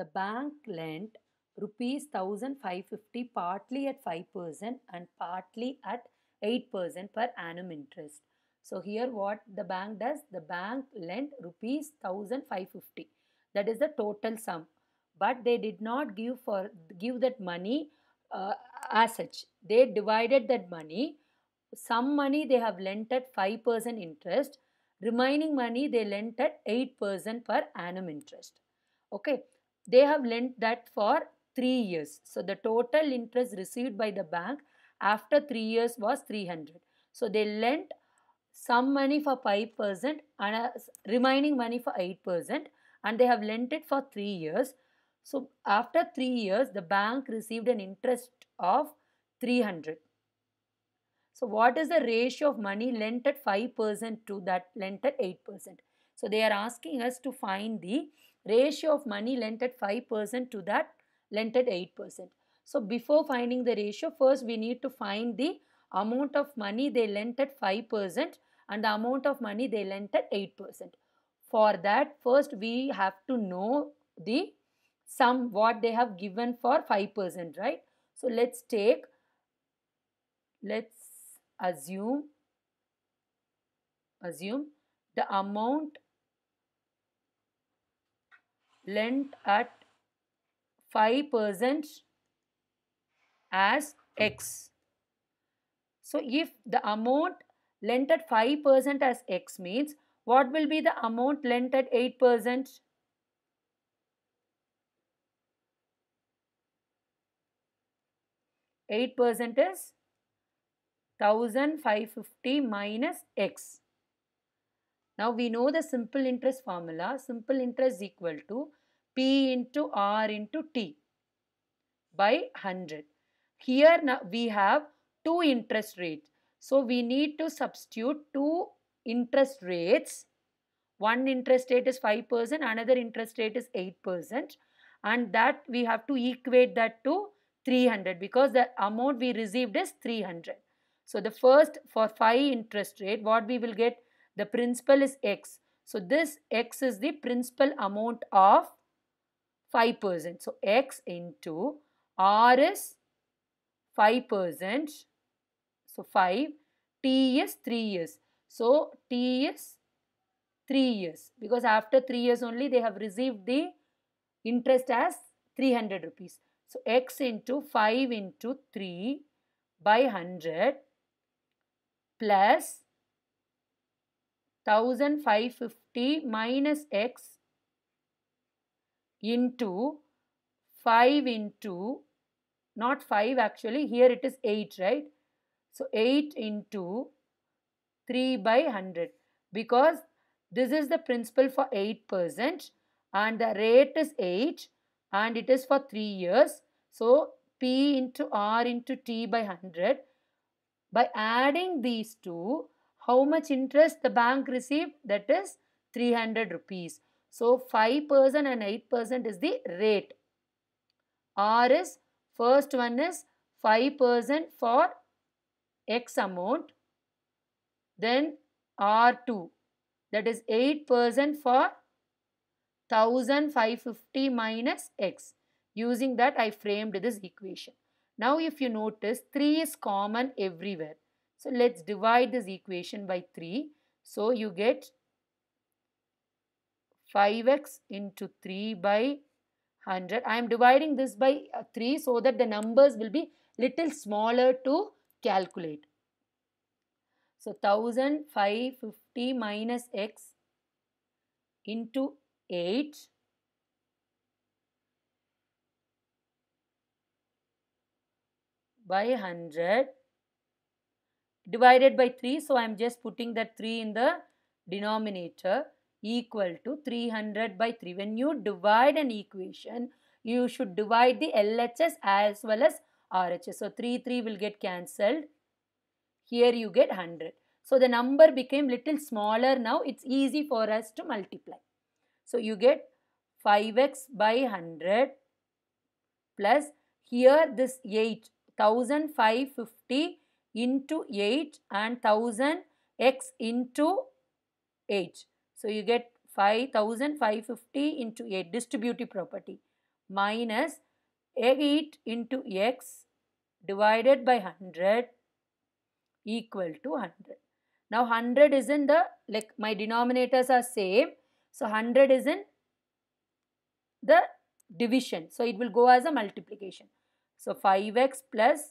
the bank lent rupees 1550 partly at 5% and partly at 8% per annum interest. So here what the bank does, the bank lent rupees 1550. That is the total sum. But they did not give for give that money uh, as such. They divided that money. Some money they have lent at 5% interest. Remaining money they lent at 8% per annum interest. Okay. They have lent that for 3 years. So the total interest received by the bank after 3 years was 300. So they lent some money for 5% and uh, remaining money for 8% and they have lent it for 3 years. So after 3 years the bank received an interest of 300. So what is the ratio of money lent at 5% to that lent at 8%? So they are asking us to find the ratio of money lent at 5% to that lent at 8%. So before finding the ratio, first we need to find the amount of money they lent at 5% and the amount of money they lent at 8%. For that, first we have to know the sum what they have given for 5%, right? So let's take, let's assume, assume the amount lent at 5% as x. So if the amount lent at 5% as x means what will be the amount lent at 8%? Eight percent is thousand five fifty minus x. Now we know the simple interest formula. Simple interest is equal to P into R into T by 100. Here now we have two interest rates. So we need to substitute two interest rates. One interest rate is 5%, another interest rate is 8% and that we have to equate that to 300 because the amount we received is 300. So the first for 5 interest rate what we will get the principal is X. So this X is the principal amount of 5%. So X into R is 5%. So 5. T is 3 years. So T is 3 years. Because after 3 years only they have received the interest as 300 rupees. So X into 5 into 3 by 100 plus Thousand five fifty minus x into 5 into not 5 actually here it is 8 right so 8 into 3 by 100 because this is the principal for 8% and the rate is 8 and it is for 3 years. So, P into R into T by 100. By adding these two, how much interest the bank received? That is 300 rupees. So 5% and 8% is the rate. R is first one is 5% for X amount. Then R2 that is 8% for 1550 minus X. Using that I framed this equation. Now if you notice 3 is common everywhere. So let's divide this equation by 3. So you get 5x into 3 by 100. I am dividing this by uh, 3 so that the numbers will be little smaller to calculate. So 1550 minus x into 8 by 100 divided by 3. So, I am just putting that 3 in the denominator equal to 300 by 3. When you divide an equation, you should divide the LHS as well as RHS. So, 3, 3 will get cancelled. Here you get 100. So, the number became little smaller now. It's easy for us to multiply. So, you get 5x by 100 plus here this 8550 into 8 and 1000 x into 8. So, you get 5550 into 8 distributive property minus 8 into x divided by 100 equal to 100. Now 100 is in the like my denominators are same. So 100 is in the division. So it will go as a multiplication. So 5x plus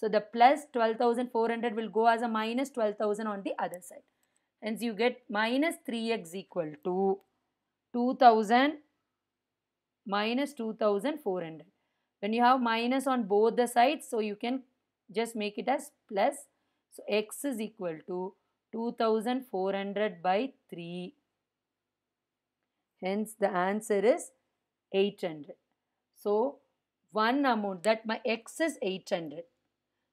So the plus 12,400 will go as a minus 12,000 on the other side. Hence you get minus 3x equal to 2000 minus 2400. When you have minus on both the sides, so you can just make it as plus. So x is equal to 2400 by 3. Hence the answer is 800. So one amount that my x is 800.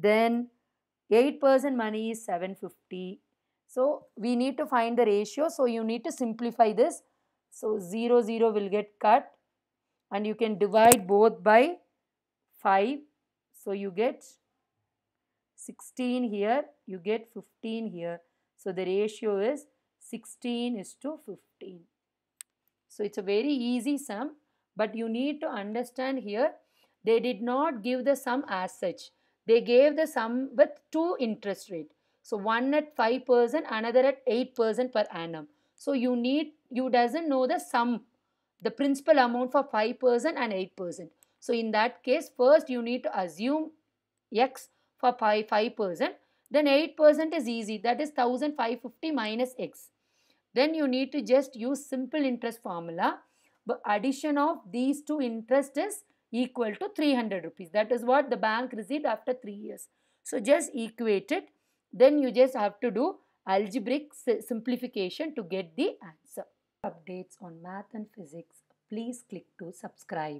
Then 8% money is 750. So we need to find the ratio. So you need to simplify this. So 0, 0 will get cut and you can divide both by 5. So you get 16 here, you get 15 here. So the ratio is 16 is to 15. So it's a very easy sum but you need to understand here they did not give the sum as such. They gave the sum with two interest rate. So one at 5%, another at 8% per annum. So you need, you doesn't know the sum, the principal amount for 5% and 8%. So in that case, first you need to assume x for 5, 5%. Then 8% is easy, that is 1550 minus x. Then you need to just use simple interest formula. But addition of these two interest is equal to 300 rupees. That is what the bank received after 3 years. So just equate it. Then you just have to do algebraic simplification to get the answer. Updates on math and physics. Please click to subscribe.